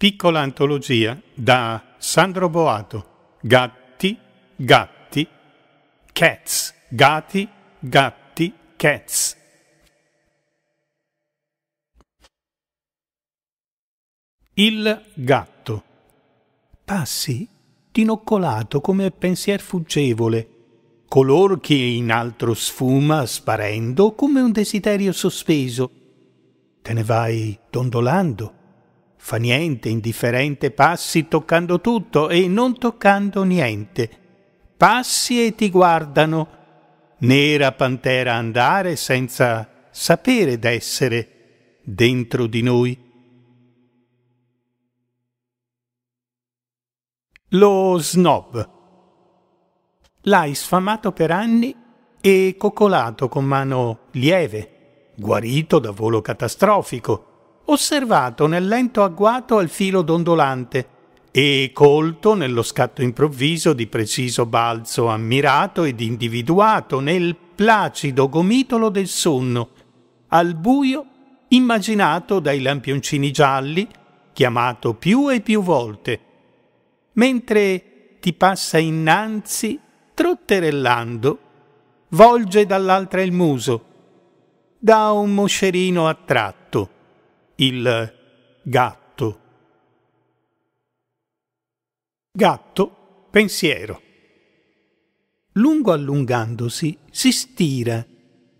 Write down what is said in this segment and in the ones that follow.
Piccola antologia da Sandro Boato. Gatti, gatti, cats. Gatti, gatti, cats. Il gatto. Passi, dinoccolato come pensier fuggevole, color che in altro sfuma sparendo come un desiderio sospeso. Te ne vai dondolando fa niente, indifferente, passi toccando tutto e non toccando niente. Passi e ti guardano. Nera pantera andare senza sapere d'essere dentro di noi. Lo snob. L'hai sfamato per anni e coccolato con mano lieve, guarito da volo catastrofico, osservato nel lento agguato al filo dondolante e colto nello scatto improvviso di preciso balzo ammirato ed individuato nel placido gomitolo del sonno, al buio immaginato dai lampioncini gialli, chiamato più e più volte, mentre ti passa innanzi, trotterellando, volge dall'altra il muso, da un moscerino attratto il gatto. Gatto pensiero. Lungo allungandosi si stira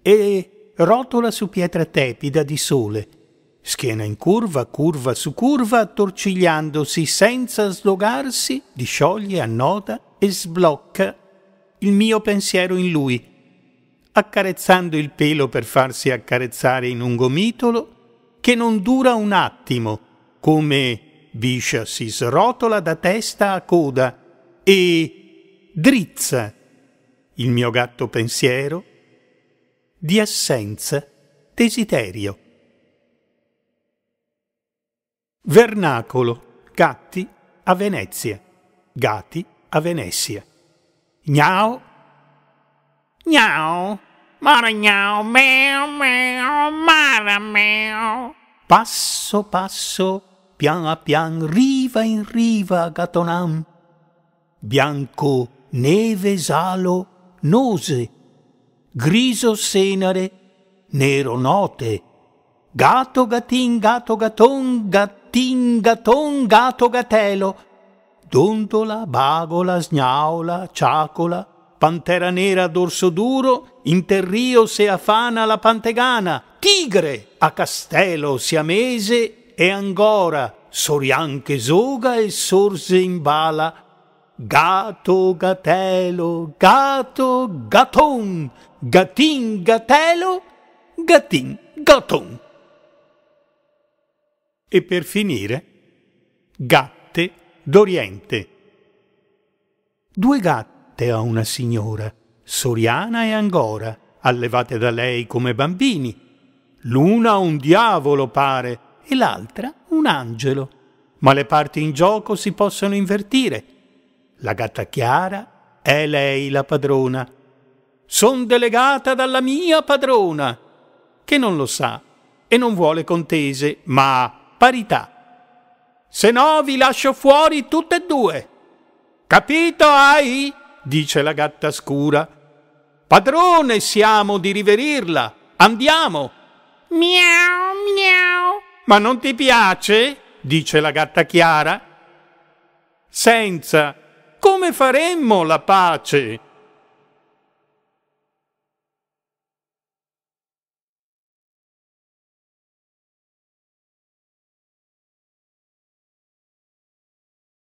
e rotola su pietra tepida di sole, schiena in curva, curva su curva, attorcigliandosi senza slogarsi, discioglie, annoda e sblocca il mio pensiero in lui, accarezzando il pelo per farsi accarezzare in un gomitolo, che non dura un attimo, come Biscia si srotola da testa a coda e drizza il mio gatto pensiero di assenza desiderio. Vernacolo, gatti a Venezia, gatti a Venezia. Gnao, gnao, mara gnao, meo, meo, ma Oh. Passo passo, pian a pian, riva in riva, gatonam. Bianco neve salo nose, griso senare, nero note. Gato gatin gato gaton gattin gaton gato gatelo. Dondola, bagola, sgnaola, ciacola, pantera nera dorso duro, interrio se afana la pantegana, tigre a Castello Siamese e ancora Sorianche Soga e Sorse in Bala, Gato, gatelo, gato, gaton, gatin, gatelo, gatin, gaton. E per finire, gatte d'Oriente. Due gatte ha una signora, Soriana e ancora allevate da lei come bambini, L'una un diavolo pare e l'altra un angelo, ma le parti in gioco si possono invertire. La gatta Chiara è lei la padrona. Son delegata dalla mia padrona, che non lo sa e non vuole contese, ma parità. Se no vi lascio fuori tutte e due. Capito, hai? dice la gatta scura. Padrone siamo di riverirla. Andiamo. Miau, miau. Ma non ti piace? dice la gatta Chiara. Senza, come faremmo la pace?